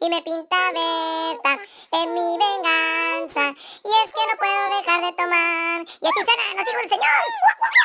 y me pinta beta en mi venganza. Y es que no puedo dejar de tomar. Y así será no sirve el Señor.